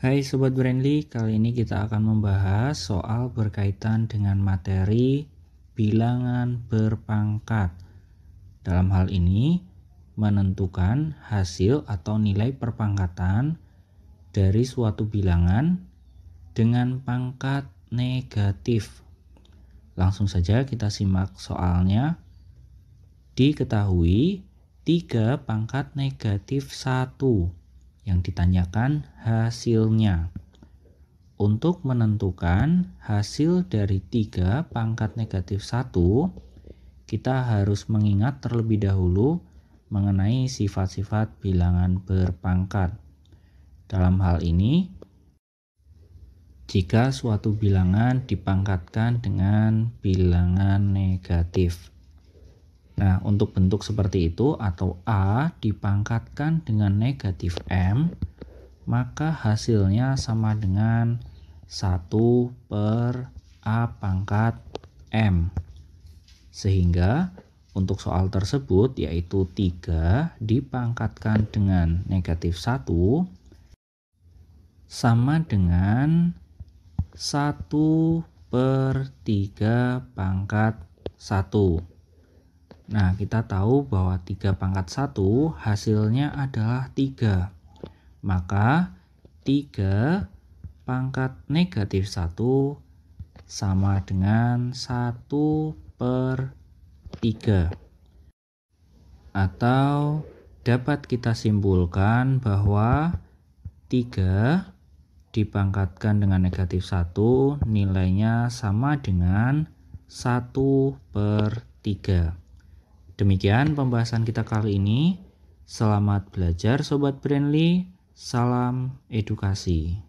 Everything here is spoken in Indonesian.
Hai Sobat Brandly, kali ini kita akan membahas soal berkaitan dengan materi bilangan berpangkat. Dalam hal ini, menentukan hasil atau nilai perpangkatan dari suatu bilangan dengan pangkat negatif. Langsung saja kita simak soalnya. Diketahui 3 pangkat negatif 1 yang ditanyakan hasilnya. Untuk menentukan hasil dari 3 pangkat negatif 1, kita harus mengingat terlebih dahulu mengenai sifat-sifat bilangan berpangkat. Dalam hal ini, jika suatu bilangan dipangkatkan dengan bilangan negatif. Nah, untuk bentuk seperti itu atau A dipangkatkan dengan negatif M, maka hasilnya sama dengan 1 per A pangkat M. Sehingga untuk soal tersebut yaitu 3 dipangkatkan dengan negatif 1 sama dengan 1 per 3 pangkat 1. Nah, kita tahu bahwa 3 pangkat 1 hasilnya adalah 3. Maka 3 pangkat negatif 1 sama dengan 1 per 3. Atau dapat kita simpulkan bahwa 3 dipangkatkan dengan negatif 1 nilainya sama dengan 1 per 3. Demikian pembahasan kita kali ini. Selamat belajar Sobat Brandly. Salam edukasi.